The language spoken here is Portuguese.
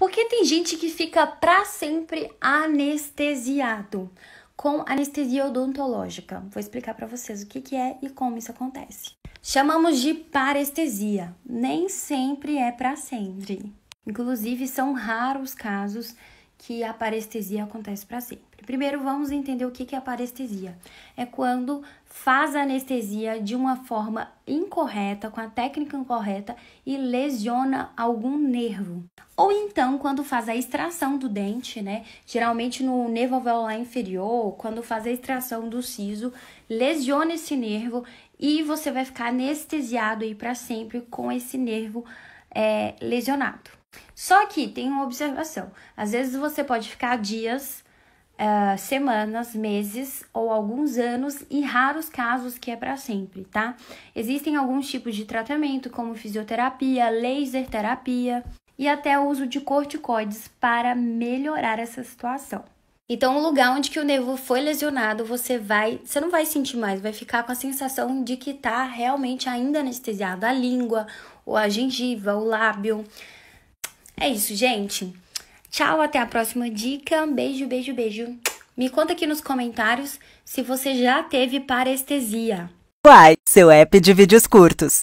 Porque tem gente que fica para sempre anestesiado com anestesia odontológica. Vou explicar para vocês o que, que é e como isso acontece. Chamamos de parestesia. Nem sempre é para sempre. Inclusive, são raros casos que a parestesia acontece para sempre. Primeiro, vamos entender o que é a parestesia. É quando faz a anestesia de uma forma incorreta, com a técnica incorreta e lesiona algum nervo. Ou então, quando faz a extração do dente, né? Geralmente no nervo alveolar inferior, quando faz a extração do siso, lesiona esse nervo e você vai ficar anestesiado aí para sempre com esse nervo é, lesionado. Só que tem uma observação: às vezes você pode ficar dias, uh, semanas, meses ou alguns anos, em raros casos que é para sempre, tá? Existem alguns tipos de tratamento, como fisioterapia, laser terapia, e até o uso de corticoides para melhorar essa situação. Então, o lugar onde que o nervo foi lesionado, você vai, você não vai sentir mais, vai ficar com a sensação de que está realmente ainda anestesiado a língua, ou a gengiva, o lábio. É isso, gente. Tchau, até a próxima dica. Beijo, beijo, beijo. Me conta aqui nos comentários se você já teve parestesia. Uai, seu app de vídeos curtos.